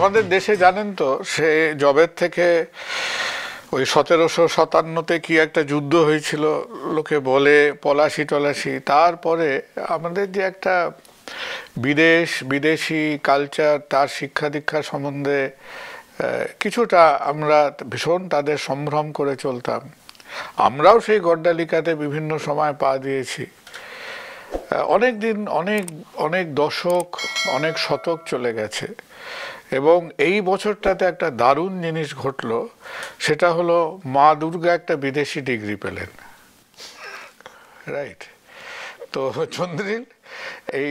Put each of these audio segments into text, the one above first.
আমাদের দেশে জানেন তো সে জবের থেকে ওই সতেরোশো সাতান্নতে কি একটা যুদ্ধ হয়েছিল লোকে বলে পলাশি টলাশি তারপরে আমাদের যে একটা বিদেশ বিদেশি কালচার তার শিক্ষা দীক্ষা সম্বন্ধে কিছুটা আমরা ভীষণ তাদের সম্ভ্রম করে চলতাম আমরাও সেই গড্ডালিকাতে বিভিন্ন সময় পা দিয়েছি অনেক দিন অনেক অনেক দশক অনেক শতক চলে গেছে এবং এই বছরটাতে একটা দারুণ জিনিস ঘটলো সেটা হলো মা দুর্গা একটা বিদেশি ডিগ্রি পেলেন রাইট তো চন্দ্রিল এই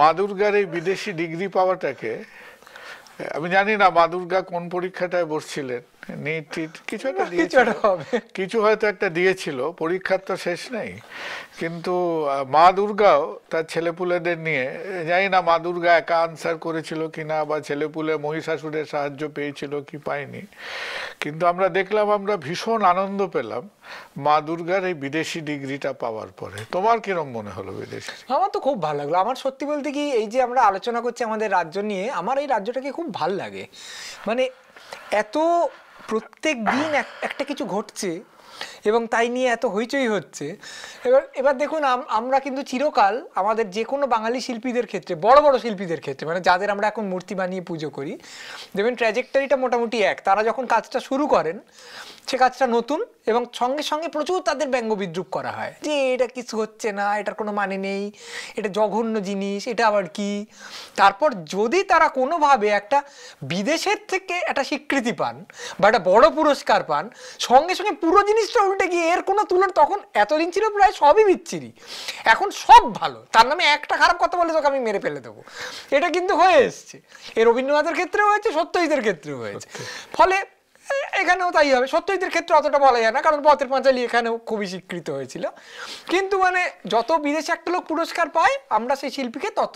মা দুর্গার এই বিদেশি ডিগ্রি পাওয়াটাকে আমি জানি না মা দুর্গা কোন পরীক্ষাটায় বসছিলেন নিট কিছু হবে কিছু হয়তো একটা দিয়েছিল পরীক্ষার তো শেষ নেই কিন্তু মা দুর্গাও তার ছেলেপুলেদের নিয়ে জানি না মা দুর্গা একা আনসার করেছিল কি না বা ছেলেপুলে মহিষাসুরের সাহায্য পেয়েছিল কি পায়নি কিন্তু আমরা দেখলাম আমরা ভীষণ আনন্দ পেলাম মা দুর্গার এই বিদেশি ডিগ্রিটা পাওয়ার পরে তোমার কিরম মনে হলো বিদেশি আমার তো খুব ভালো লাগলো আমার সত্যি বলতে কি এই যে আমরা আলোচনা করছি আমাদের রাজ্য নিয়ে আমার এই রাজ্যটাকে খুব ভাল লাগে মানে এত প্রত্যেক দিন একটা কিছু ঘটছে এবং তাই নিয়ে এত হইচই হচ্ছে এবার এবার দেখুন আমরা কিন্তু চিরকাল আমাদের যে কোনো বাঙালি শিল্পীদের ক্ষেত্রে বড় বড় শিল্পীদের ক্ষেত্রে মানে যাদের আমরা এখন মূর্তি বানিয়ে পুজো করি দেখবেন ট্র্যাজেক্টরিটা মোটামুটি এক তারা যখন কাজটা শুরু করেন সে কাজটা নতুন এবং সঙ্গে সঙ্গে প্রচুর তাদের ব্যঙ্গ বিদ্রুপ করা হয় যে এটা কিছু হচ্ছে না এটার কোনো মানে নেই এটা জঘন্য জিনিস এটা আবার কি তারপর যদি তারা কোনোভাবে একটা বিদেশের থেকে একটা স্বীকৃতি পান বা একটা বড় পুরস্কার পান সঙ্গে সঙ্গে পুরো জিনিস জিনিসটা উল্টে গিয়ে এর কোনো তুলনা তখন এতদিন ছিল প্রায় সবই বিচ্ছিরি এখন সব ভালো তার নামে একটা খারাপ কথা বলে তোকে আমি মেরে ফেলে দেবো এটা কিন্তু হয়ে এসছে এ রবীন্দ্রনাথের ক্ষেত্রেও হয়েছে সত্যজিতের ক্ষেত্রেও হয়েছে ফলে এখানেও তাই হবে সত্যজিতের ক্ষেত্রে অতটা বলা যায় না কারণ পথের পাঁচালি এখানেও খুবই স্বীকৃত হয়েছিল কিন্তু মানে যত বিদেশে একটা লোক পুরস্কার পায় আমরা সেই শিল্পীকে তত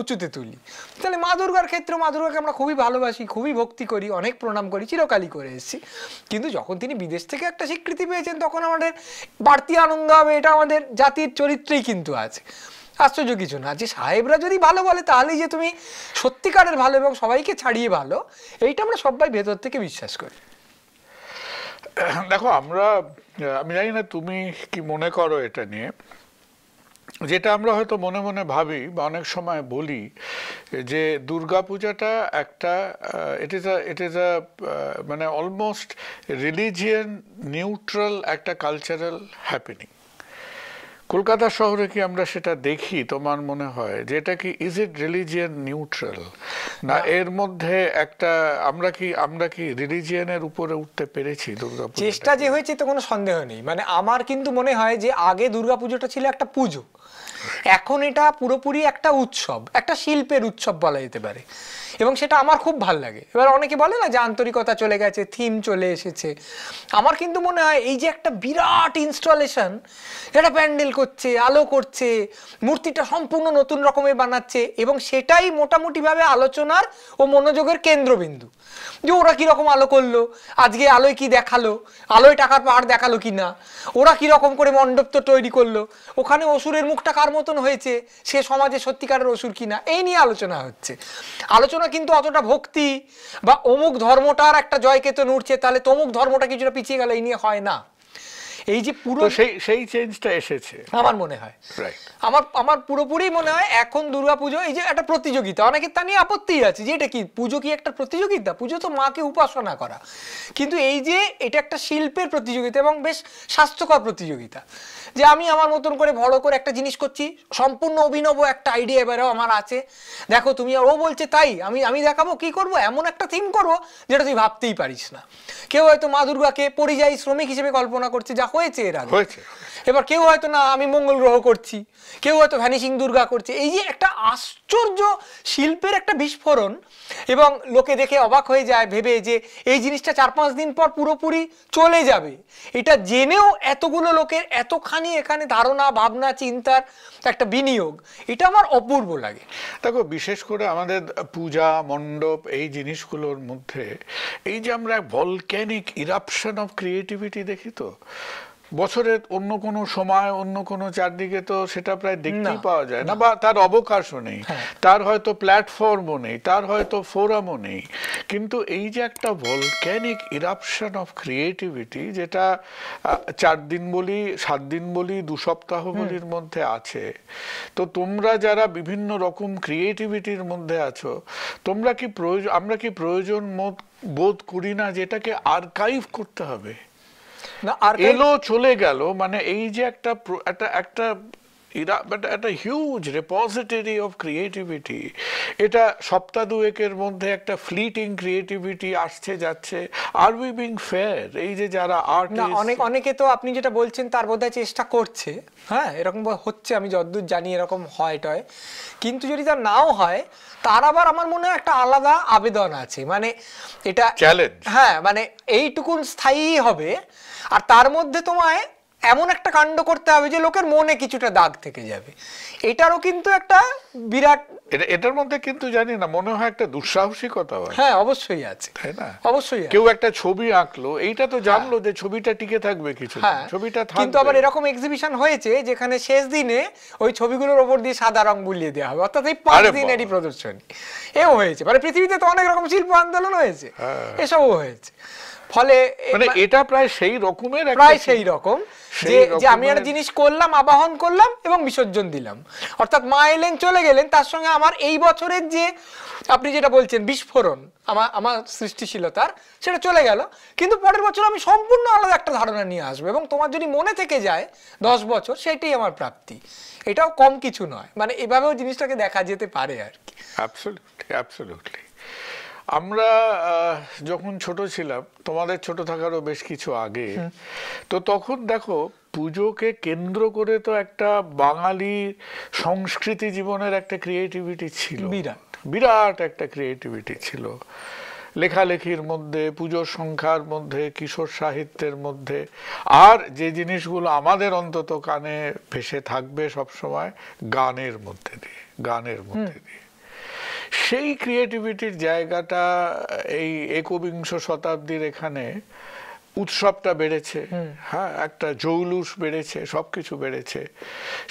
উঁচুতে তুলি তাহলে মা দুর্গার ক্ষেত্রে মা দুর্গাকে আমরা খুবই ভালোবাসি খুবই ভক্তি করি অনেক প্রণাম করি চিরকালই করে এসেছি কিন্তু যখন তিনি বিদেশ থেকে একটা স্বীকৃতি পেয়েছেন তখন আমাদের বাড়তি আনন্দ হবে এটা আমাদের জাতির চরিত্রেই কিন্তু আছে আশ্চর্য কিছু না যে সাহেবরা যদি ভালো বলে তাহলেই যে তুমি সত্যিকারের ভালো এবং সবাইকে ছাড়িয়ে ভালো এইটা আমরা সবাই ভেতর থেকে বিশ্বাস করি দেখো আমরা আমি জানি না তুমি কি মনে করো এটা নিয়ে যেটা আমরা হয়তো মনে মনে ভাবি বা অনেক সময় বলি যে দুর্গাপূজাটা একটা ইট is a it is a মানে অলমোস্ট রিলিজিয়ান নিউট্রাল একটা কালচারাল হ্যাপেনিং কলকাতা শহরে কি আমরা সেটা দেখি তোমার মনে হয় যে এটা কি ইজ ইট রিলিজিয়ান নিউট্রাল না এর মধ্যে একটা আমরা কি আমরা কি রিলিজিয়ানের উপরে উঠতে পেরেছি দুর্গাপুজো চেষ্টা যে হয়েছে তো কোনো সন্দেহ নেই মানে আমার কিন্তু মনে হয় যে আগে দুর্গাপুজোটা ছিল একটা পুজো এখন এটা পুরোপুরি একটা উৎসব একটা শিল্পের উৎসব বলা যেতে পারে এবং সেটা আমার খুব ভাল লাগে এবার অনেকে বলে না যে আন্তরিকতা চলে গেছে থিম চলে এসেছে আমার কিন্তু মনে হয় এই যে একটা বিরাট ইনস্টলেশন এটা প্যান্ডেল করছে আলো করছে মূর্তিটা সম্পূর্ণ নতুন রকমের বানাচ্ছে এবং সেটাই মোটামুটিভাবে আলোচনার ও মনোযোগের কেন্দ্রবিন্দু যে ওরা কীরকম আলো করলো আজকে আলোয় কি দেখালো আলোয় টাকার পাহাড় দেখালো কি না ওরা কীরকম করে মণ্ডপ তো তৈরি করলো ওখানে অসুরের মুখটা কার মতন হয়েছে সে সমাজে সত্যিকারের অসুর কি না এই নিয়ে আলোচনা হচ্ছে আলোচনা না কিন্তু অতটা ভক্তি বা অমুক ধর্মটার একটা জয়কেতন উঠছে তাহলে তমুক ধর্মটা কিছুটা পিছিয়ে গেল এই নিয়ে হয় না এই যে পুরো সেই সেই চেঞ্জটা এসেছে আমার মনে হয় আমার আমার পুরোপুরি মনে হয় এখন দুর্গা পুজো এই যে একটা প্রতিযোগিতা অনেকে তা নিয়ে আপত্তি আছে যে এটা কি পুজো কি একটা প্রতিযোগিতা পুজো তো মাকে উপাসনা করা কিন্তু এই যে এটা একটা শিল্পের প্রতিযোগিতা এবং বেশ স্বাস্থ্যকর প্রতিযোগিতা যে আমি আমার মতন করে বড় করে একটা জিনিস করছি সম্পূর্ণ অভিনব একটা আইডিয়া এবারেও আমার আছে দেখো তুমি ও বলছে তাই আমি আমি দেখাবো কি করব এমন একটা থিম করবো যেটা তুই ভাবতেই পারিস না কেউ হয়তো মা দুর্গাকে পরিযায়ী শ্রমিক হিসেবে কল্পনা করছে যা হয়েছে এর আগে এবার কেউ হয়তো না আমি মঙ্গল গ্রহ করছি কেউ হয়তো ভ্যানিশিং দুর্গা করছে এই যে একটা আশ্চর্য শিল্পের একটা বিস্ফোরণ এবং লোকে দেখে অবাক হয়ে যায় ভেবে যে এই জিনিসটা চার পাঁচ দিন পর পুরোপুরি চলে যাবে এটা জেনেও এতগুলো লোকের এতখানি এখানে ধারণা ভাবনা চিন্তার একটা বিনিয়োগ এটা আমার অপূর্ব লাগে দেখো বিশেষ করে আমাদের পূজা মণ্ডপ এই জিনিসগুলোর মধ্যে এই যে আমরা ভলক্যানিক ইরাপশন অফ ক্রিয়েটিভিটি দেখি তো বছরের অন্য কোনো সময় অন্য কোনো চারদিকে তো সেটা প্রায় দেখতেই পাওয়া যায় না বা তার অবকাশও নেই হ্যাঁ। তার হয়তো প্ল্যাটফর্মও নেই তার হয়তো ফোরামও নেই কিন্তু এই যে একটা ভলক্যানিক ইরাপশন অফ ক্রিয়েটিভিটি যেটা চার দিন বলি সাত দিন বলি দু সপ্তাহ বলির মধ্যে আছে তো তোমরা যারা বিভিন্ন রকম ক্রিয়েটিভিটির মধ্যে আছো তোমরা কি প্রয়োজন আমরা কি প্রয়োজন বোধ করি না যেটাকে আর্কাইভ করতে হবে এলো চলে গেল মানে এই যে একটা একটা একটা বাট একটা হিউজ রেপোজিটরি অফ ক্রিয়েটিভিটি এটা সপ্তাহ দুয়েকের মধ্যে একটা ফ্লিটিং ক্রিয়েটিভিটি আসছে যাচ্ছে আর উই বিং ফেয়ার এই যে যারা আর্ট অনেক অনেকে তো আপনি যেটা বলছেন তার বোধ চেষ্টা করছে হ্যাঁ এরকম হচ্ছে আমি যদ্দূর জানি এরকম হয় টয় কিন্তু যদি তার নাও হয় তার আবার আমার মনে হয় একটা আলাদা আবেদন আছে মানে এটা চ্যালেঞ্জ হ্যাঁ মানে এইটুকুন স্থায়ী হবে আর তার মধ্যে তোমায় এমন একটা কাণ্ড করতে হবে যে লোকের মনে কিছুটা দাগ থেকে যাবে এটারও কিন্তু একটা বিরাট এটার মধ্যে কিন্তু জানি না মনে হয় একটা দুঃসাহসিকতা হয় হ্যাঁ অবশ্যই আছে তাই না অবশ্যই কেউ একটা ছবি আঁকলো এইটা তো হ্যাঁ। জানলো যে ছবিটা টিকে থাকবে কিছু হ্যাঁ, ছবিটা কিন্তু আবার এরকম এক্সিবিশন হয়েছে যেখানে শেষ দিনে ওই ছবিগুলোর ওপর দিয়ে সাদা রং বুলিয়ে দেওয়া হবে অর্থাৎ এই পাঁচ দিনেরই প্রদর্শনী এও হয়েছে মানে পৃথিবীতে তো অনেক রকম শিল্প আন্দোলন হয়েছে হ্যাঁ। এসবও হয়েছে ফলে মানে এটা প্রায় সেই রকমের প্রায় সেই রকম যে আমি একটা জিনিস করলাম আবাহন করলাম এবং বিসর্জন দিলাম অর্থাৎ মা এলেন চলে গেলেন তার সঙ্গে আমার এই বছরের যে আপনি যেটা বলছেন বিস্ফোরণ আমার আমার সৃষ্টিশীলতার সেটা চলে গেল কিন্তু পরের বছর আমি সম্পূর্ণ আলাদা একটা ধারণা নিয়ে আসবো এবং তোমার যদি মনে থেকে যায় দশ বছর সেটাই আমার প্রাপ্তি এটাও কম কিছু নয় মানে এভাবেও জিনিসটাকে দেখা যেতে পারে আর কি অ্যাবসলিউটলি অ্যাবসলিউটলি আমরা যখন ছোট ছিলাম তোমাদের ছোট থাকারও বেশ কিছু আগে তো তখন দেখো পুজোকে কেন্দ্র করে তো একটা বাঙালি সংস্কৃতি জীবনের একটা ক্রিয়েটিভিটি ছিল বিরাট বিরাট একটা ক্রিয়েটিভিটি ছিল লেখালেখির মধ্যে পুজোর সংখ্যার মধ্যে কিশোর সাহিত্যের মধ্যে আর যে জিনিসগুলো আমাদের অন্তত কানে ভেসে থাকবে সবসময় গানের মধ্যে দিয়ে গানের মধ্যে দিয়ে সেই ক্রিয়েটিভিটির জায়গাটা এই একবিংশ শতাব্দীর এখানে উৎসবটা বেড়েছে হ্যাঁ একটা জৌলুস বেড়েছে সব কিছু বেড়েছে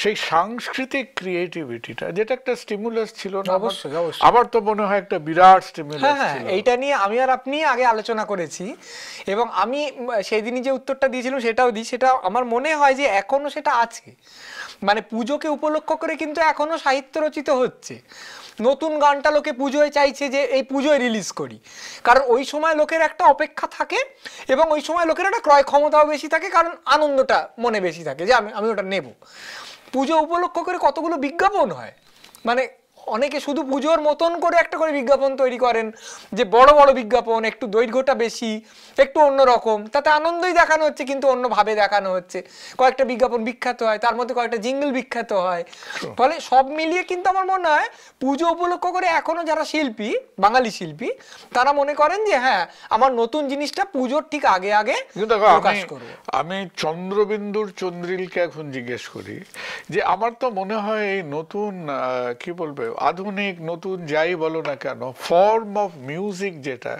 সেই সাংস্কৃতিক ক্রিয়েটিভিটিটা যেটা একটা স্টিমুলাস ছিল না অবশ্যই আমার তো মনে হয় একটা বিরাট স্টিমুলাস হ্যাঁ, হ্যাঁ এইটা নিয়ে আমি আর আপনি আগে আলোচনা করেছি এবং আমি সেই দিনই যে উত্তরটা দিয়েছিলাম সেটাও দিই সেটা আমার মনে হয় যে এখনো সেটা আছে মানে পুজোকে উপলক্ষ করে কিন্তু এখনো সাহিত্য রচিত হচ্ছে নতুন গানটা লোকে পুজোয় চাইছে যে এই পুজোয় রিলিজ করি কারণ ওই সময় লোকের একটা অপেক্ষা থাকে এবং ওই সময় লোকের একটা ক্রয় ক্ষমতাও বেশি থাকে কারণ আনন্দটা মনে বেশি থাকে যে আমি আমি ওটা নেব পুজো উপলক্ষ করে কতগুলো বিজ্ঞাপন হয় মানে অনেকে শুধু পুজোর মতন করে একটা করে বিজ্ঞাপন তৈরি করেন যে বড় বড় বিজ্ঞাপন একটু দৈর্ঘ্যটা বেশি একটু অন্য রকম তাতে আনন্দই দেখানো হচ্ছে কিন্তু অন্যভাবে দেখানো হচ্ছে কয়েকটা বিজ্ঞাপন বিখ্যাত হয় তার মধ্যে কয়েকটা জিঙ্গল বিখ্যাত হয় ফলে সব মিলিয়ে কিন্তু আমার মনে হয় পুজো উপলক্ষ করে এখনও যারা শিল্পী বাঙালি শিল্পী তারা মনে করেন যে হ্যাঁ আমার নতুন জিনিসটা পুজোর ঠিক আগে আগে প্রকাশ করবো আমি চন্দ্রবিন্দুর চন্দ্রিলকে এখন জিজ্ঞেস করি যে আমার তো মনে হয় এই নতুন কি বলবে আধুনিক নতুন যাই বলো না কেন ফর্ম অফ মিউজিক যেটা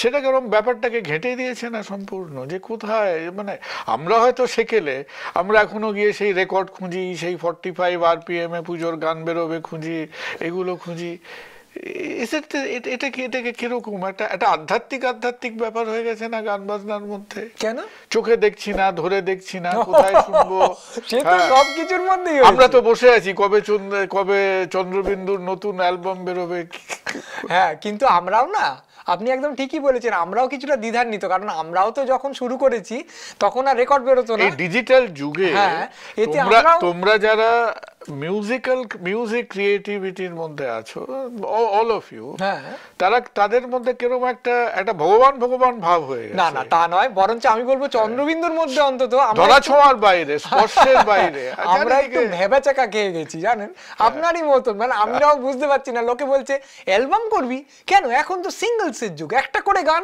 সেটা কেরম ব্যাপারটাকে ঘেঁটে দিয়েছে না সম্পূর্ণ যে কোথায় মানে আমরা হয়তো সেকেলে আমরা এখনো গিয়ে সেই রেকর্ড খুঁজি সেই forty five R P M এ পুজোর গান বেরোবে খুঁজি এগুলো খুঁজি হ্যাঁ। আমরা তো বসে আছি কবে কবে চন্দ্রবিন্দুর নতুন অ্যালবাম বেরোবে হ্যাঁ কিন্তু আমরাও না আপনি একদম ঠিকই বলেছেন আমরাও কিছুটা দ্বিধান্বিত কারণ আমরাও তো যখন শুরু করেছি তখন আর রেকর্ড বেরোতো না ডিজিটাল যুগে হ্যাঁ তোমরা যারা মিউজিক্যাল মিউজিক ক্রিয়েটিভিটির মধ্যে আছো অল অফ ইউ তারা তাদের মধ্যে কিরকম একটা একটা ভগবান ভগবান ভাব হয়ে গেছে না না তা নয় বরঞ্চ আমি বলবো হ্যাঁ। চন্দ্রবিন্দুর মধ্যে অন্তত ধরা ছোঁয়ার বাইরে স্পর্শের বাইরে আচ্ছা, আমরা একটু ভেবেচাকা খেয়ে গেছি জানেন হ্যাঁ। আপনারই মতন মানে আমরাও বুঝতে পারছি না লোকে বলছে অ্যালবাম করবি কেন এখন তো এর যুগ একটা করে গান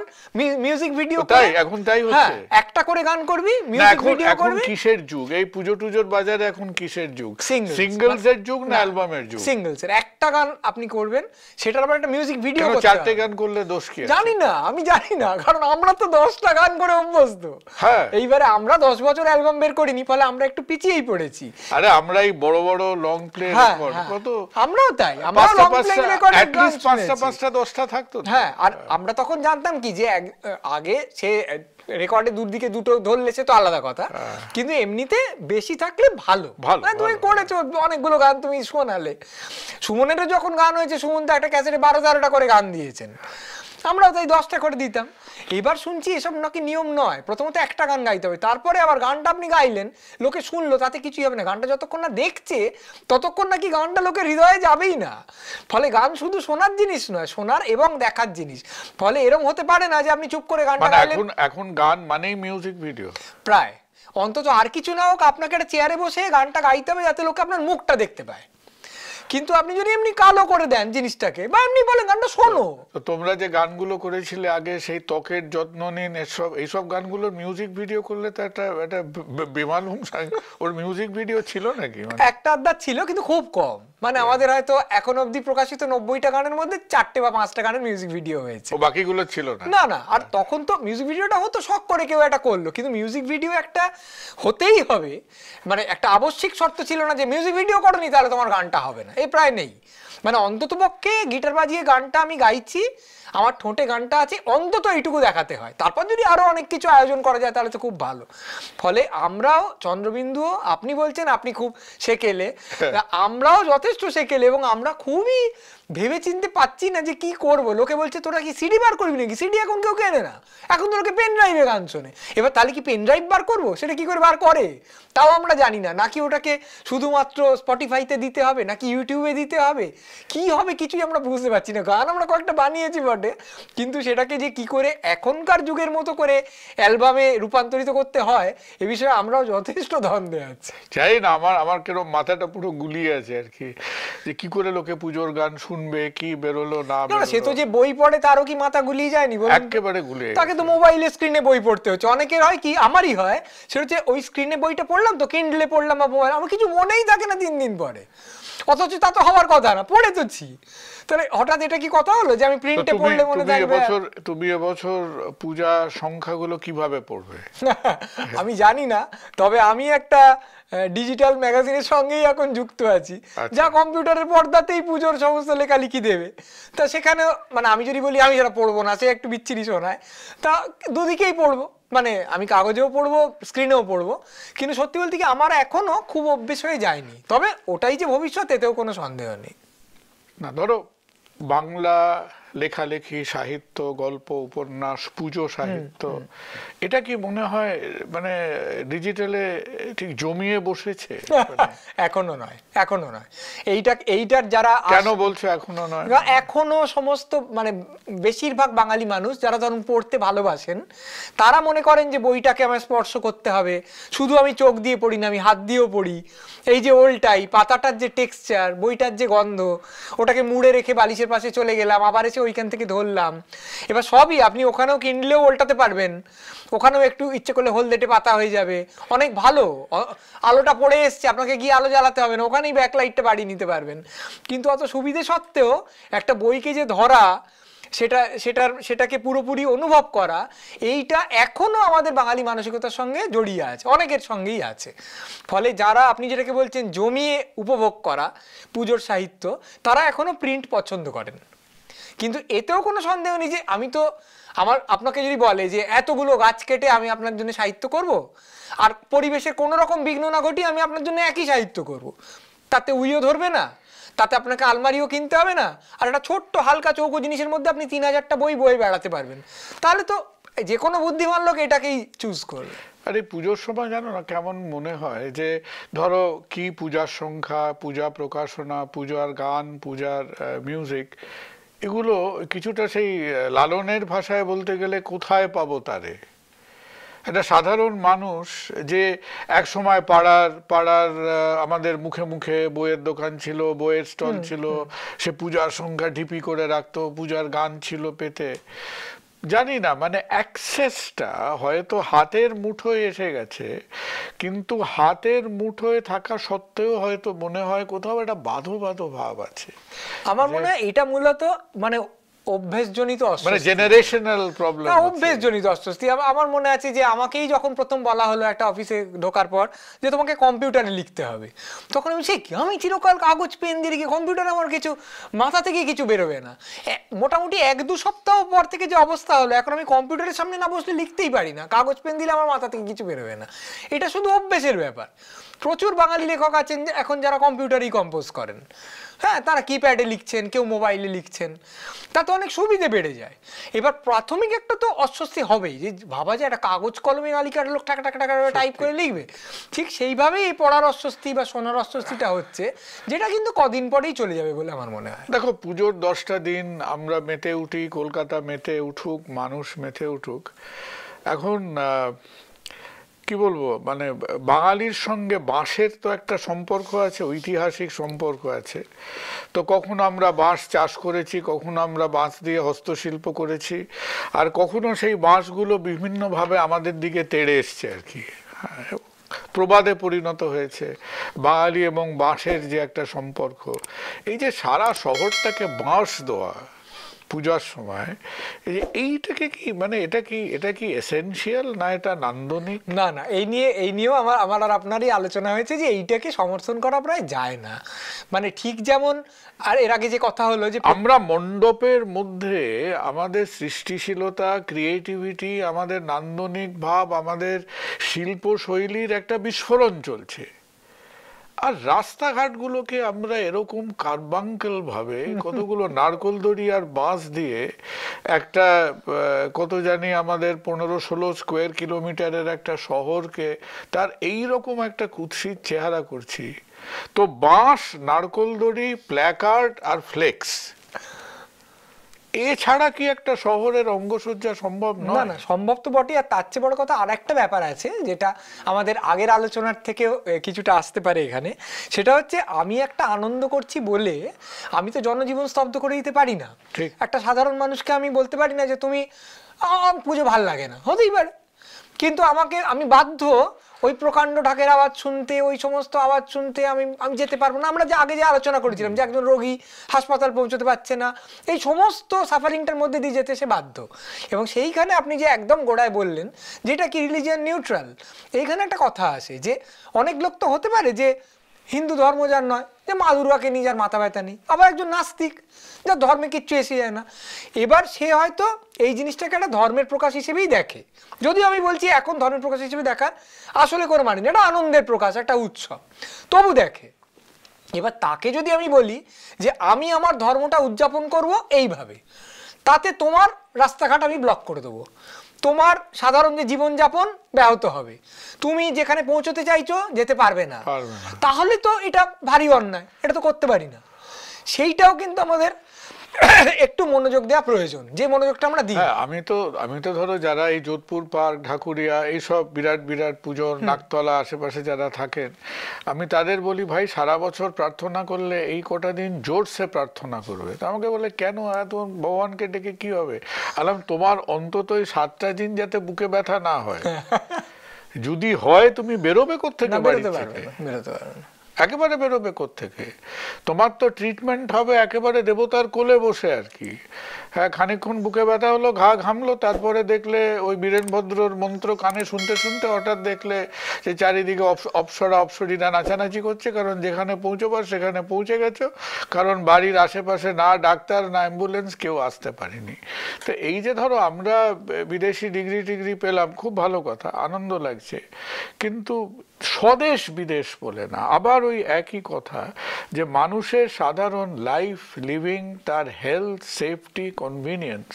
মিউজিক ভিডিও তাই এখন তাই হ্যাঁ, হচ্ছে একটা করে গান করবি মিউজিক ভিডিও করবি কিসের যুগ এই পুজো টুজোর বাজারে এখন কিসের যুগ সিঙ্গেল সিঙ্গলস যুগ না অ্যালবামের যুগ সিঙ্গলস একটা গান আপনি করবেন সেটার আবার একটা মিউজিক ভিডিও করতে চারটে গান করলে দোষ কি জানি না আমি জানি না কারণ আমরা তো 10টা গান করে অভ্যস্ত হ্যাঁ এইবারে আমরা দশ বছর অ্যালবাম বের করিনি ফলে আমরা একটু পিছিয়েই পড়েছি আরে আমরাই বড় বড় লং প্লে রেকর্ড কত আমরাও তাই আমরা long play record at least পাঁচটা পাঁচটা 10টা থাকতো হ্যাঁ আর আমরা তখন জানতাম কি যে আগে সে রেকর্ডে দুদিকে দুটো ধরলে সে তো আলাদা কথা হ্যাঁ। কিন্তু এমনিতে বেশি থাকলে ভালো ভালো হ্যাঁ, তুমি করেছো অনেকগুলো গান তুমি শোনালে সুমনেরও যখন গান হয়েছে সুমন তো একটা ক্যাসেটে বারো তেরোটা করে গান দিয়েছেন আমরাও তাই দশটা করে দিতাম এবার শুনছি এসব নাকি নিয়ম নয় প্রথমত একটা গান গাইতে হবে তারপরে আবার গানটা আপনি গাইলেন লোকে শুনলো তাতে কিছুই হবে না গানটা যতক্ষণ না দেখছে ততক্ষণ নাকি গানটা লোকের হৃদয়ে যাবেই না ফলে গান শুধু শোনার জিনিস নয় শোনার এবং দেখার জিনিস ফলে এরকম হতে পারে না যে আপনি চুপ করে গানটা মানে গাইলেন এখন গান মানেই মিউজিক ভিডিও প্রায় অন্তত আর কিছু না হোক আপনাকে একটা চেয়ারে বসে গানটা গাইতে হবে যাতে লোকে আপনার মুখটা দেখতে পায় কিন্তু আপনি যদি এমনি কালো করে দেন জিনিসটাকে বা এমনি বলেন গানটা শোনো তোমরা যে গানগুলো করেছিলে আগে সেই ত্বকের যত্ন নিন এসব এইসব গানগুলোর মিউজিক ভিডিও করলে তো একটা একটা বিমান ওর মিউজিক ভিডিও ছিল নাকি মানে- একটা আড্ডা ছিল কিন্তু খুব কম মানে আমাদের হয়তো এখন অবধি প্রকাশিত নব্বইটা গানের মধ্যে চারটে বা পাঁচটা গানের মিউজিক ভিডিও হয়েছে বাকিগুলো ছিল না না আর তখন তো মিউজিক ভিডিওটা হতো শখ করে কেউ একটা করলো কিন্তু মিউজিক ভিডিও একটা হতেই হবে মানে একটা আবশ্যিক শর্ত ছিল না যে মিউজিক ভিডিও করনি তাহলে তোমার গানটা হবে না এ প্রায় নেই মানে অন্ততপক্ষে গিটার বাজিয়ে গানটা আমি গাইছি আমার ঠোঁটে গানটা আছে অন্তত এইটুকু দেখাতে হয় তারপর যদি আরও অনেক কিছু আয়োজন করা যায় তাহলে তো খুব ভালো ফলে আমরাও চন্দ্রবিন্দুও আপনি বলছেন আপনি খুব সেকেলে আমরাও যথেষ্ট সেকেলে এবং আমরা খুবই ভেবে চিনতে পারছি না যে কি করব লোকে বলছে তোরা কি সিডি বার করবি নাকি সিডি এখন কেউ কেনে না এখন তো লোকে পেন ড্রাইভে গান শোনে এবার তাহলে কি পেন ড্রাইভ বার করবো সেটা কি করে বার করে তাও আমরা জানি না নাকি ওটাকে শুধুমাত্র স্পটিফাইতে দিতে হবে নাকি ইউটিউবে দিতে হবে কি হবে কিছুই আমরা বুঝতে পারছি না গান আমরা কয়েকটা বানিয়েছি বটে কিন্তু সেটাকে যে কি করে এখনকার যুগের মতো করে অ্যালবামে রূপান্তরিত করতে হয় এ বিষয়ে আমরাও যথেষ্ট দ্বন্দ্বে আছি যাই না আমার আমার কেন মাথাটা পুরো গুলিয়ে আছে আর কি যে কি করে লোকে পুজোর গান শুন শুনবে কি বেরোলো না না সে তো যে বই পড়ে তারও কি মাথা গুলিয়ে যায়নি একেবারে গুলে তাকে তো মোবাইল স্ক্রিনে বই পড়তে হচ্ছে অনেকের হয় কি আমারই হয় সেটা হচ্ছে ওই স্ক্রিনে বইটা পড়লাম তো কিন্ডলে পড়লাম বা মোবাইল আমার কিছু মনেই থাকে না তিন দিন পরে অথচ তা তো হওয়ার কথা না পড়ে তোছি তাহলে হঠাৎ এটা কি কথা হলো যে আমি প্রিন্টে পড়লে মনে থাকবে বছর তুমি এবছর পূজা সংখ্যাগুলো কিভাবে পড়বে আমি জানি না তবে আমি একটা ডিজিটাল ম্যাগাজিনের সঙ্গেই এখন যুক্ত আছি আচ্ছা। যা কম্পিউটারের পর্দাতেই পুজোর সমস্ত লেখালেখি দেবে তা সেখানে মানে আমি যদি বলি আমি সেটা পড়বো না সে একটু বিচ্ছিরি শোনায় তা দুদিকেই পড়বো মানে আমি কাগজেও পড়বো স্ক্রিনেও পড়বো কিন্তু সত্যি বলতে কি আমার এখনও খুব অভ্যেস হয়ে যায়নি তবে ওটাই যে ভবিষ্যৎ এতেও কোনো সন্দেহ নেই না ধরো বাংলা লেখালেখি সাহিত্য গল্প উপন্যাস পুজো সাহিত্য এটা কি মনে হয় মানে ডিজিটালে ঠিক জমিয়ে বসেছে এখনো নয় এখনো নয় এইটা এইটার যারা কেন বলছো এখনো নয় এখনো সমস্ত মানে বেশিরভাগ বাঙালি মানুষ যারা ধরুন পড়তে ভালোবাসেন তারা মনে করেন যে বইটাকে আমার স্পর্শ করতে হবে শুধু আমি চোখ দিয়ে পড়ি না আমি হাত দিয়েও পড়ি এই যে ওল্টাই পাতাটার যে টেক্সচার বইটার যে গন্ধ ওটাকে মুড়ে রেখে বালিশের পাশে চলে গেলাম আবার এসে ওইখান থেকে ধরলাম এবার সবই আপনি ওখানেও কিনলেও ওল্টাতে পারবেন ওখানেও একটু ইচ্ছে করলে হলদেটে পাতা হয়ে যাবে অনেক ভালো আলোটা পড়ে এসছে আপনাকে গিয়ে আলো জ্বালাতে হবে না ওখানেই ব্যাকলাইটটা বাড়িয়ে নিতে পারবেন কিন্তু অত সুবিধে সত্ত্বেও একটা বইকে যে ধরা সেটা সেটার সেটাকে পুরোপুরি অনুভব করা এইটা এখনও আমাদের বাঙালি মানসিকতার সঙ্গে জড়িয়ে আছে অনেকের সঙ্গেই আছে ফলে যারা আপনি যেটাকে বলছেন জমিয়ে উপভোগ করা পুজোর সাহিত্য তারা এখনও প্রিন্ট পছন্দ করেন কিন্তু এতেও কোনো সন্দেহ নেই যে আমি তো আমার আপনাকে যদি বলে যে এতগুলো গাছ কেটে আমি আপনার জন্য সাহিত্য করব আর পরিবেশের কোনো রকম বিঘ্ন না ঘটিয়ে আমি আপনার জন্য একই সাহিত্য করব। তাতে উইও ধরবে না তাতে আপনাকে আলমারিও কিনতে হবে না আর একটা ছোট্ট হালকা চৌকো জিনিসের মধ্যে আপনি তিন হাজারটা বই বই বেড়াতে পারবেন তাহলে তো যে কোনো বুদ্ধিমান লোক এটাকেই চুজ করবে আর এই পুজোর সময় জানো না কেমন মনে হয় যে ধরো কি পূজার সংখ্যা পূজা প্রকাশনা পূজার গান পূজার মিউজিক এগুলো কিছুটা সেই লালনের ভাষায় বলতে গেলে কোথায় পাবো তারে একটা সাধারণ মানুষ যে এক সময় পাড়ার পাড়ার আমাদের মুখে মুখে বইয়ের দোকান ছিল বইয়ের স্টল ছিল সে পূজার সংখ্যা ঢিপি করে রাখতো পূজার গান ছিল পেতে জানি না মানে অ্যাক্সেসটা হয়তো হাতের মুঠোয় এসে গেছে কিন্তু হাতের মুঠোয় থাকা সত্ত্বেও হয়তো মনে হয় কোথাও একটা বাধো বাধো ভাব আছে আমার মনে হয় এটা মূলত মানে অভ্যেসজনিত মানে জেনারেশনাল প্রবলেম না অভ্যেসজনিত অস্বস্তি মানে আমার মনে আছে যে আমাকেই যখন প্রথম বলা হলো একটা অফিসে ঢোকার পর যে তোমাকে কম্পিউটারে লিখতে হবে তখন আমি সে আমি চিরকাল কাগজ পেন দিয়ে লিখি কম্পিউটারে আমার কিছু মাথা থেকে কিছু বেরোবে না মোটামুটি এক দু সপ্তাহ পর থেকে যে অবস্থা হলো এখন আমি কম্পিউটারের সামনে না বসলে লিখতেই পারি না কাগজ পেন দিলে আমার মাথা থেকে কিছু বেরোবে না এটা শুধু অভ্যেসের ব্যাপার প্রচুর বাঙালি লেখক আছেন এখন যারা কম্পিউটারেই কম্পোজ করেন হ্যাঁ তারা কিপ্যাডে লিখছেন কেউ মোবাইলে লিখছেন তাতে অনেক সুবিধে বেড়ে যায় এবার প্রাথমিক একটা তো অস্বস্তি হবেই যে ভাবা যায় একটা কাগজ কলমে নালিকার লোক টাকা টাকা টাকা টাইপ করে লিখবে ঠিক সেইভাবেই এই পড়ার অস্বস্তি বা শোনার অস্বস্তিটা হচ্ছে যেটা কিন্তু কদিন পরেই চলে যাবে বলে আমার মনে হয় দেখো পুজোর দশটা দিন আমরা মেতে উঠি কলকাতা মেতে উঠুক মানুষ মেতে উঠুক এখন কি বলবো মানে বাঙালির সঙ্গে বাঁশের তো একটা সম্পর্ক আছে ঐতিহাসিক সম্পর্ক আছে তো কখন আমরা বাঁশ চাষ করেছি কখন আমরা বাঁশ দিয়ে হস্তশিল্প করেছি আর কখনো সেই বাঁশগুলো বিভিন্নভাবে আমাদের দিকে তেড়ে এসছে আর কি প্রবাদে পরিণত হয়েছে বাঙালি এবং বাঁশের যে একটা সম্পর্ক এই যে সারা শহরটাকে বাঁশ দেওয়া পূজার সময় এইটাকে কি মানে এটা কি এটা কি এসেনশিয়াল না এটা নান্দনিক না না এই নিয়ে এই নিয়েও আমার আমার আর আপনারই আলোচনা হয়েছে যে এইটাকে সমর্থন করা প্রায় যায় না মানে ঠিক যেমন আর এর আগে যে কথা হলো যে আমরা মণ্ডপের মধ্যে আমাদের সৃষ্টিশীলতা ক্রিয়েটিভিটি আমাদের নান্দনিক ভাব আমাদের শিল্প শৈলীর একটা বিস্ফোরণ চলছে আর রাস্তাঘাটগুলোকে আমরা এরকম কার্বাঙ্কেল ভাবে কতগুলো নারকল দড়ি আর বাঁশ দিয়ে একটা কত জানি আমাদের পনেরো ষোলো স্কোয়ার কিলোমিটারের একটা শহরকে তার এই রকম একটা কুৎসির চেহারা করছি তো বাঁশ নারকল দড়ি প্ল্যাকার্ড আর ফ্লেক্স এছাড়া কি একটা শহরের অঙ্গসজ্জা সম্ভব না না সম্ভব তো বটে আর তার চেয়ে বড় কথা আর একটা ব্যাপার আছে যেটা আমাদের আগের আলোচনার থেকে কিছুটা আসতে পারে এখানে সেটা হচ্ছে আমি একটা আনন্দ করছি বলে আমি তো জনজীবন স্তব্ধ করে দিতে পারি না একটা সাধারণ মানুষকে আমি বলতে পারি না যে তুমি পুজো ভাল লাগে না হতেই পারে কিন্তু আমাকে আমি বাধ্য ওই প্রকাণ্ড ঢাকের আওয়াজ শুনতে ওই সমস্ত আওয়াজ শুনতে আমি আমি যেতে পারবো না আমরা যে আগে যে আলোচনা করেছিলাম যে একজন রোগী হাসপাতাল পৌঁছতে পারছে না এই সমস্ত সাফারিংটার মধ্যে দিয়ে যেতে সে বাধ্য এবং সেইখানে আপনি যে একদম গোড়ায় বললেন যেটা কি রিলিজিয়ান নিউট্রাল এইখানে একটা কথা আছে যে অনেক লোক তো হতে পারে যে হিন্দু ধর্ম যার নয় যে মা নিয়ে যার মাথা ব্যথা নেই আবার একজন নাস্তিক যার ধর্মে কিচ্ছু এসে যায় না এবার সে হয়তো এই জিনিসটাকে একটা ধর্মের প্রকাশ হিসেবেই দেখে যদিও আমি বলছি এখন ধর্মের প্রকাশ হিসেবে দেখা আসলে কোনো মানে এটা আনন্দের প্রকাশ একটা উৎসব তবু দেখে এবার তাকে যদি আমি বলি যে আমি আমার ধর্মটা উদযাপন করব এইভাবে তাতে তোমার রাস্তাঘাট আমি ব্লক করে দেবো তোমার সাধারণ যে জীবনযাপন ব্যাহত হবে তুমি যেখানে পৌঁছতে চাইছো যেতে পারবে না তাহলে তো এটা ভারী অন্যায় এটা তো করতে পারি না সেইটাও কিন্তু আমাদের একটু মনোযোগ দেওয়া প্রয়োজন যে মনোযোগটা আমরা দিই হ্যাঁ, আমি তো আমি তো ধরো যারা এই যোধপুর পার্ক ঢাকুরিয়া এইসব বিরাট বিরাট পুজোর নাকতলা আশেপাশে যারা থাকেন আমি তাদের বলি ভাই সারা বছর প্রার্থনা করলে এই কটা দিন জোরসে প্রার্থনা করবে তো আমাকে বলে কেন এত ভগবানকে ডেকে কি হবে আলাম তোমার অন্তত এই সাতটা দিন যাতে বুকে ব্যথা না হয় হ্যাঁ। যদি হয় তুমি বেরোবে কোথেকে বাড়ি থেকে বেরোতে পারবে না একেবারে বেরোবে থেকে তোমার তো ট্রিটমেন্ট হবে একেবারে দেবতার কোলে বসে আর কি হ্যাঁ খানিক্ষণ বুকে ব্যথা হলো ঘা ঘামলো তারপরে দেখলে ওই বীরেন ভদ্রর মন্ত্র কানে শুনতে শুনতে হঠাৎ দেখলে যে চারিদিকে অপসরা অপসরীরা নাচানাচি করছে কারণ যেখানে পৌঁছবার সেখানে পৌঁছে গেছো কারণ বাড়ির আশেপাশে না ডাক্তার না অ্যাম্বুলেন্স কেউ আসতে পারেনি তো এই যে ধরো আমরা বিদেশি ডিগ্রি টিগ্রি পেলাম খুব ভালো কথা আনন্দ লাগছে কিন্তু স্বদেশ বিদেশ বলে না আবার ওই একই কথা যে মানুষের সাধারণ লাইফ লিভিং তার হেলথ সেফটি কনভিনিয়েন্স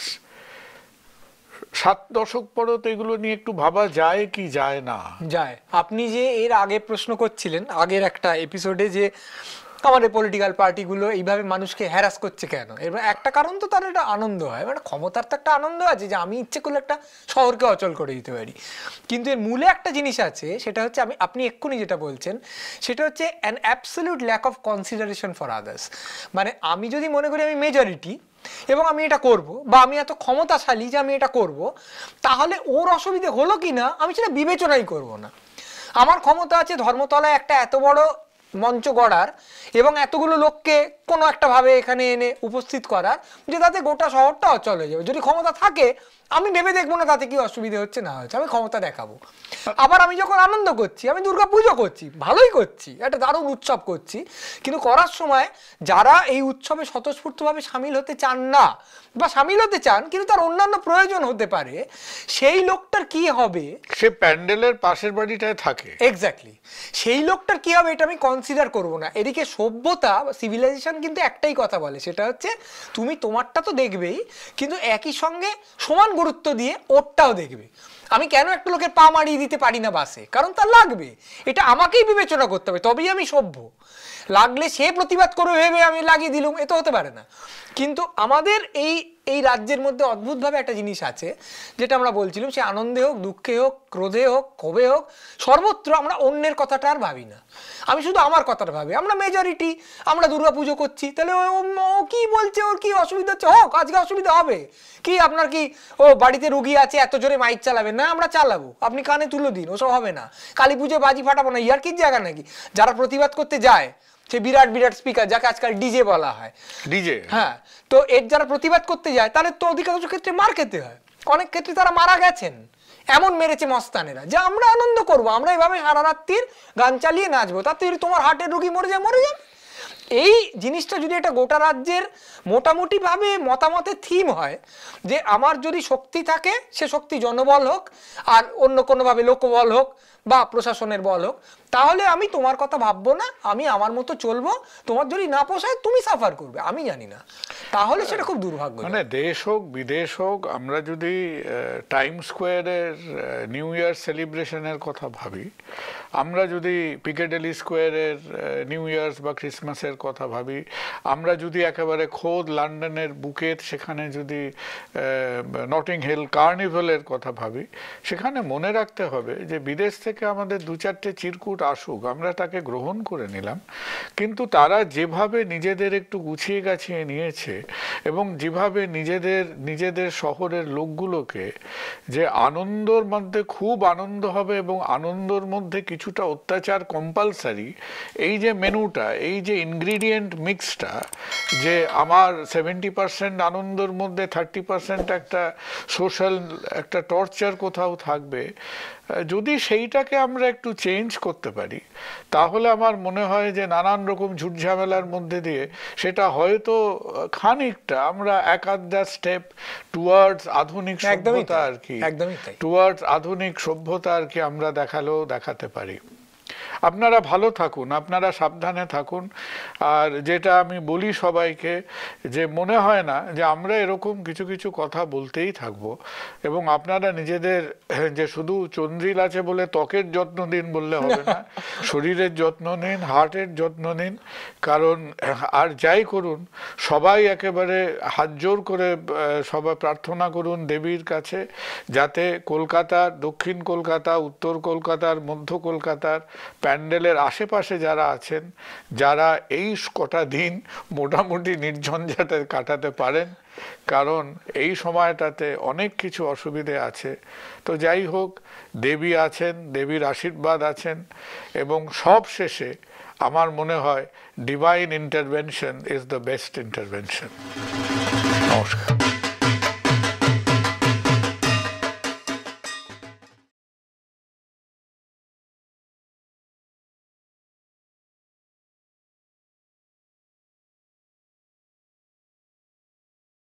সাত দশক পরও তো এগুলো নিয়ে একটু ভাবা যায় কি যায় না যায় আপনি যে এর আগে প্রশ্ন করছিলেন আগের একটা এপিসোডে যে আমাদের পলিটিক্যাল পার্টিগুলো এইভাবে মানুষকে হ্যারাস করছে কেন এবার একটা কারণ তো তার একটা আনন্দ হয় মানে ক্ষমতার তো একটা আনন্দ আছে যে আমি ইচ্ছে করলে একটা শহরকে অচল করে দিতে পারি কিন্তু এর মূলে একটা জিনিস আছে সেটা হচ্ছে আমি আপনি এক্ষুনি যেটা বলছেন সেটা হচ্ছে an absolute lack of consideration for others মানে আমি যদি মনে করি আমি মেজরিটি এবং আমি এটা করব বা আমি এত ক্ষমতাশালী যে আমি এটা করব তাহলে ওর অসুবিধে হলো কি না আমি সেটা বিবেচনাই করব না আমার ক্ষমতা আছে ধর্মতলায় একটা এত বড় মঞ্চ গড়ার এবং এতগুলো লোককে কোনো একটাভাবে এখানে এনে উপস্থিত করার যে তাতে গোটা শহরটা অচল হয়ে যাবে যদি ক্ষমতা থাকে আমি ভেবে দেখবো না তাতে কি অসুবিধে হচ্ছে না হচ্ছে আমি ক্ষমতা দেখাবো আবার আমি যখন আনন্দ করছি আমি দুর্গা পুজো করছি ভালোই করছি একটা দারুণ উৎসব করছি কিন্তু করার সময় যারা এই উৎসবে স্বতঃস্ফূর্তভাবে সামিল হতে চান না বা সামিল হতে চান কিন্তু তার অন্যান্য প্রয়োজন হতে পারে সেই লোকটার কি হবে সে প্যান্ডেলের পাশের বাড়িটায় থাকে এক্স্যাক্টলি সেই লোকটার কি হবে এটা আমি কনসিডার করব না এদিকে সভ্যতা সিভিলাইজেশন কিন্তু একটাই কথা বলে সেটা হচ্ছে তুমি তোমারটা তো দেখবেই কিন্তু একই সঙ্গে সমান গুরুত্ব দিয়ে ওরটাও দেখবে আমি কেন একটা লোকের পা মারিয়ে দিতে পারি না বাসে কারণ তার লাগবে এটা আমাকেই বিবেচনা করতে হবে তবেই আমি সভ্য লাগলে সে প্রতিবাদ করবে ভেবে আমি লাগিয়ে দিলুম এ তো হতে পারে না কিন্তু আমাদের এই এই রাজ্যের মধ্যে অদ্ভুতভাবে একটা জিনিস আছে যেটা আমরা বলছিলাম সে আনন্দে হোক দুঃখে হোক ক্রোধে হোক ক্ষোভে হোক সর্বত্র আমরা অন্যের কথাটা আর ভাবি না আমি শুধু আমার কথাটা ভাবি আমরা মেজরিটি আমরা দুর্গা পুজো করছি তাহলে ও কি বলছে ওর কি অসুবিধা হচ্ছে হোক আজকে অসুবিধা হবে কি আপনার কি ও বাড়িতে রুগী আছে এত জোরে মাইক চালাবে না আমরা চালাবো আপনি কানে তুলে দিন ওসব হবে না কালী পুজো বাজি ফাটাবো না ইয়ার কি জায়গা নাকি যারা প্রতিবাদ করতে যায় সে বিরাট বিরাট স্পিকার যাকে আজকাল ডিজে বলা হয় ডিজে হ্যাঁ তো এর যারা প্রতিবাদ করতে যায় তাহলে তো অধিকাংশ ক্ষেত্রে মার খেতে হয় অনেক ক্ষেত্রে তারা মারা গেছেন এমন মেরেছে মস্তানেরা যে আমরা আনন্দ করব আমরা এভাবে সারা রাত্রির গান চালিয়ে নাচবো তাতে তোমার হার্টের রুগী মরে যায় মরে যাবে এই জিনিসটা যদি এটা গোটা রাজ্যের মোটামুটিভাবে মতামতের থিম হয় যে আমার যদি শক্তি থাকে সে শক্তি জনবল হোক আর অন্য কোনোভাবে লোকবল হোক বা প্রশাসনের বল হোক তাহলে আমি তোমার কথা ভাববো না আমি আমার মতো চলবো তোমার যদি না পোষায় তুমি সাফার করবে আমি জানি না তাহলে সেটা খুব দুর্ভাগ্য মানে দেশ হোক বিদেশ হোক আমরা যদি টাইম স্কোয়ারের নিউ ইয়ার সেলিব্রেশনের কথা ভাবি আমরা যদি পিকেডেলি স্কোয়ারের নিউ ইয়ার্স বা ক্রিসমাসের কথা ভাবি আমরা যদি একেবারে খোদ লন্ডনের বুকেত সেখানে যদি নটিং হিল কার্নিভেলের কথা ভাবি সেখানে মনে রাখতে হবে যে বিদেশ থেকে আমাদের দু চারটে চিরকুট আউটপুট আসুক আমরা তাকে গ্রহণ করে নিলাম কিন্তু তারা যেভাবে নিজেদের একটু গুছিয়ে গাছিয়ে নিয়েছে এবং যেভাবে নিজেদের নিজেদের শহরের লোকগুলোকে যে আনন্দর মধ্যে খুব আনন্দ হবে এবং আনন্দর মধ্যে কিছুটা অত্যাচার কম্পালসারি এই যে মেনুটা এই যে ইনগ্রিডিয়েন্ট মিক্সটা যে আমার সেভেন্টি পার্সেন্ট আনন্দর মধ্যে থার্টি পার্সেন্ট একটা সোশ্যাল একটা টর্চার কোথাও থাকবে যদি সেইটাকে আমরা একটু চেঞ্জ করতে করতে পারি তাহলে আমার মনে হয় যে নানান রকম ঝুটঝামেলার মধ্যে দিয়ে সেটা হয়তো খানিকটা আমরা এক আধটা স্টেপ টুয়ার্ডস আধুনিক সভ্যতা আর কি টুয়ার্ডস আধুনিক সভ্যতা আর কি আমরা দেখালেও দেখাতে পারি আপনারা ভালো থাকুন আপনারা সাবধানে থাকুন আর যেটা আমি বলি সবাইকে যে মনে হয় না যে আমরা এরকম কিছু কিছু কথা বলতেই থাকব এবং আপনারা নিজেদের যে শুধু চন্দ্রিল আছে বলে ত্বকের যত্ন দিন বললে হবে না শরীরের যত্ন নিন হার্টের যত্ন নিন কারণ আর যাই করুন সবাই একেবারে হাত জোর করে সবাই প্রার্থনা করুন দেবীর কাছে যাতে কলকাতার দক্ষিণ কলকাতা উত্তর কলকাতার মধ্য কলকাতার প্যান্ডেলের আশেপাশে যারা আছেন যারা এই কটা দিন মোটামুটি নির্ঝঞ্ঝাটে কাটাতে পারেন কারণ এই সময়টাতে অনেক কিছু অসুবিধে আছে তো যাই হোক দেবী আছেন দেবীর আশীর্বাদ আছেন এবং সব শেষে আমার মনে হয় divine intervention is the best intervention নমস্কার